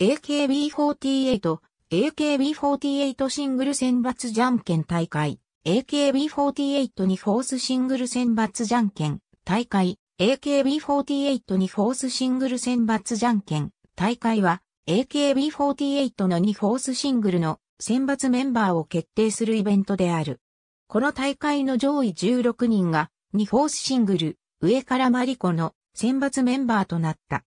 AKB48、AKB48 シングル選抜じゃんけん大会、AKB48 にフォースシングル選抜じゃんけん大会、AKB48 にフォースシングル選抜じゃんけん大会は、AKB48 の2フォースシングルの選抜メンバーを決定するイベントである。この大会の上位16人が、2フォースシングル、上からマリコの選抜メンバーとなった。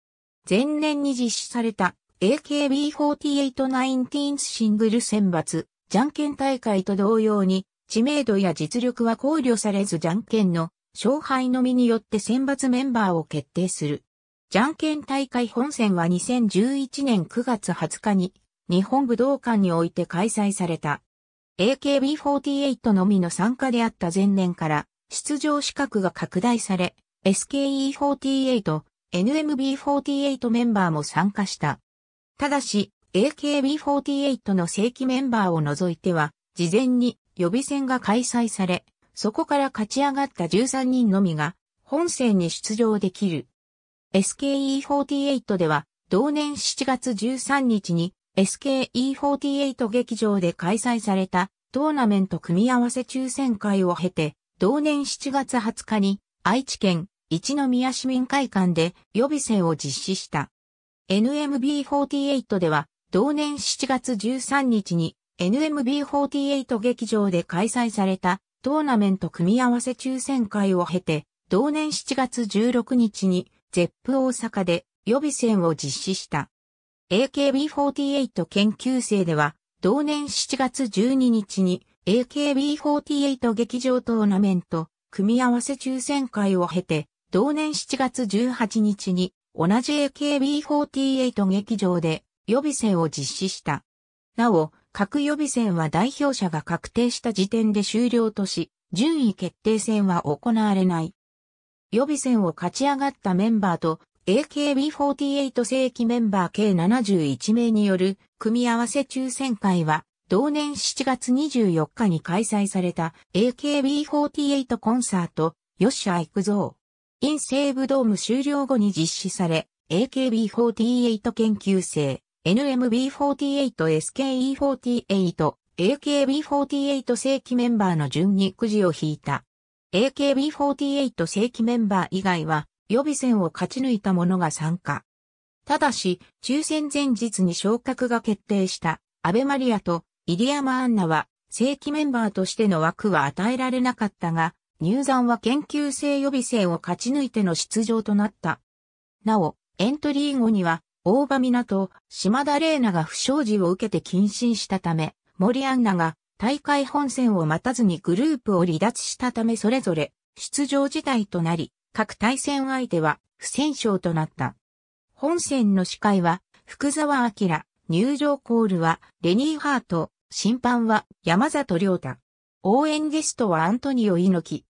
前年に実施された AKB4819 シングル選抜、じゃんけん大会と同様に、知名度や実力は考慮されずじゃんけんの勝敗のみによって選抜メンバーを決定する。じゃんけん大会本戦は2011年9月20日に日本武道館において開催された。AKB48 のみの参加であった前年から出場資格が拡大され、SKE48、NMB48 メンバーも参加した。ただし、AKB48 の正規メンバーを除いては、事前に予備選が開催され、そこから勝ち上がった13人のみが、本戦に出場できる。SKE48 では、同年7月13日に、SKE48 劇場で開催されたトーナメント組み合わせ抽選会を経て、同年7月20日に愛知県一宮市民会館で予備選を実施した。NMB48 では、同年7月13日に NMB48 劇場で開催されたトーナメント組み合わせ抽選会を経て、同年7月16日に ZEP 大阪で予備選を実施した。AKB48 研究生では、同年7月12日に AKB48 劇場トーナメント組み合わせ抽選会を経て、同年7月18日に同じ AKB48 劇場で予備選を実施した。なお、各予備選は代表者が確定した時点で終了とし、順位決定戦は行われない。予備選を勝ち上がったメンバーと AKB48 正規メンバー計71名による組み合わせ抽選会は同年7月24日に開催された AKB48 コンサート、よっし吉田育三。インー武ドーム終了後に実施され、AKB48 研究生、NMB48、SKE48、AKB48 正規メンバーの順にくじを引いた。AKB48 正規メンバー以外は予備選を勝ち抜いた者が参加。ただし、抽選前日に昇格が決定したアベマリアとイリアマアンナは正規メンバーとしての枠は与えられなかったが、入山は研究生予備生を勝ち抜いての出場となった。なお、エントリー後には、大場港、島田玲奈が不祥事を受けて謹慎したため、森アンナが大会本戦を待たずにグループを離脱したためそれぞれ出場辞退となり、各対戦相手は不戦勝となった。本戦の司会は福沢明、入場コールはレニーハート、審判は山里亮太。応援ゲストはアントニオ猪木。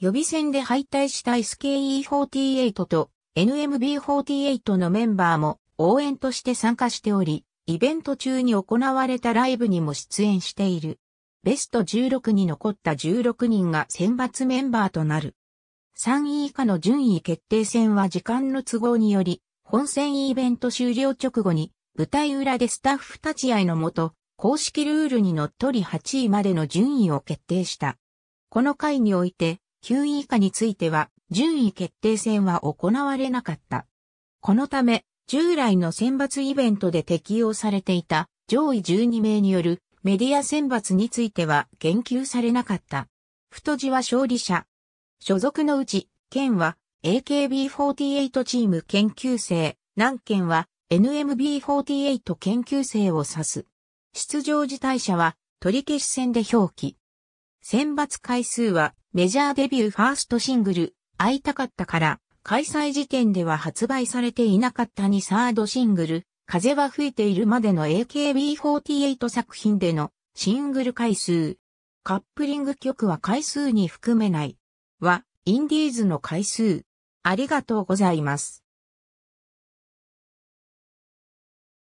予備戦で敗退した SKE48 と NMB48 のメンバーも応援として参加しており、イベント中に行われたライブにも出演している。ベスト16に残った16人が選抜メンバーとなる。3位以下の順位決定戦は時間の都合により、本戦イベント終了直後に、舞台裏でスタッフ立ち会いのもと、公式ルールにのっとり8位までの順位を決定した。この回において、9位以下については順位決定戦は行われなかった。このため、従来の選抜イベントで適用されていた上位12名によるメディア選抜については言及されなかった。太字は勝利者。所属のうち、県は AKB48 チーム研究生、南県は NMB48 研究生を指す。出場辞退者は取り消し戦で表記。選抜回数はメジャーデビューファーストシングル、会いたかったから、開催時点では発売されていなかった2サードシングル、風は吹いているまでの AKB48 作品でのシングル回数。カップリング曲は回数に含めない。は、インディーズの回数。ありがとうございます。